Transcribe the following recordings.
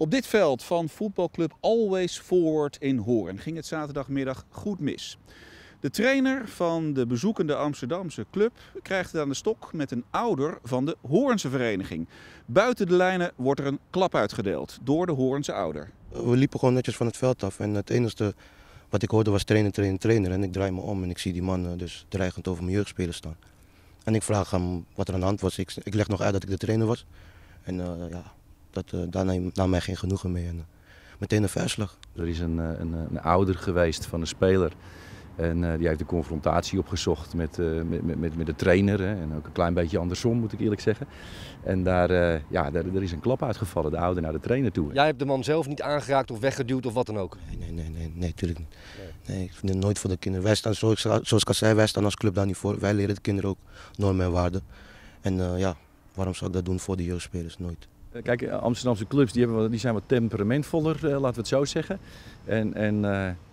Op dit veld van voetbalclub Always Forward in Hoorn ging het zaterdagmiddag goed mis. De trainer van de bezoekende Amsterdamse club krijgt het aan de stok met een ouder van de Hoornse vereniging. Buiten de lijnen wordt er een klap uitgedeeld door de Hoornse ouder. We liepen gewoon netjes van het veld af en het enige wat ik hoorde was trainer, trainer, trainer. En ik draai me om en ik zie die man dus dreigend over mijn jeugdspeler staan. En ik vraag hem wat er aan de hand was. Ik, leg nog uit dat ik de trainer was. En eh, ja, dat, eh, daar nam, mij hij geen genoegen mee. En, eh, meteen een verslag. Er is een, eh, een, een, ouder geweest van een speler. En die heeft de confrontatie opgezocht met, uh, met, met, met de trainer. Hè. En ook een klein beetje andersom, moet ik eerlijk zeggen. En daar, ja, daar, is een klap uitgevallen, de ouder naar de trainer toe. Jij hebt de man zelf niet aangeraakt of weggeduwd of wat dan ook? Nee, nee, nee, nee, nee natuurlijk niet. Nee. ik vind nooit voor de kinderen. Wij staan, zoals, zoals ik al zei, wij staan als club daar niet voor. Wij leren de kinderen ook normen en waarden. En ja, waarom zou ik dat doen voor de jeugdspelers? Nooit. Eh, kijk, eh, Amsterdamse clubs die hebben, die zijn wat temperamentvoller, eh, laten we het zo zeggen. En, en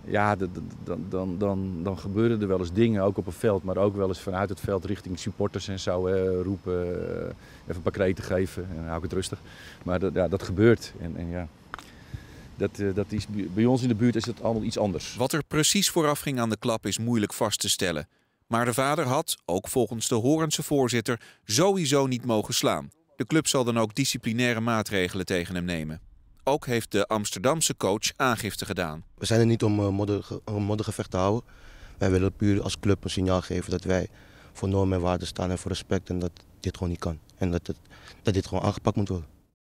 ja, dan, dan, dan, dan gebeuren er wel eens dingen, ook op het veld, maar ook wel eens vanuit het veld richting supporters en zo roepen. even een paar kreten geven en hou ik het rustig. Maar dat, ja, dat gebeurt. En, en ja, dat, dat is, bij ons in de buurt is dat allemaal iets anders. Wat er precies vooraf ging aan de klap is moeilijk vast te stellen. Maar de vader had, ook volgens de Horense voorzitter, sowieso niet mogen slaan. De club zal dan ook disciplinaire maatregelen tegen hem nemen. Ook heeft de Amsterdamse coach aangifte gedaan. We zijn er niet om uh, moddergevecht te houden. Wij willen puur als club een signaal geven dat wij voor normen en waarden staan en voor respect. En dat dit gewoon niet kan. En dat, het, dat dit gewoon aangepakt moet worden.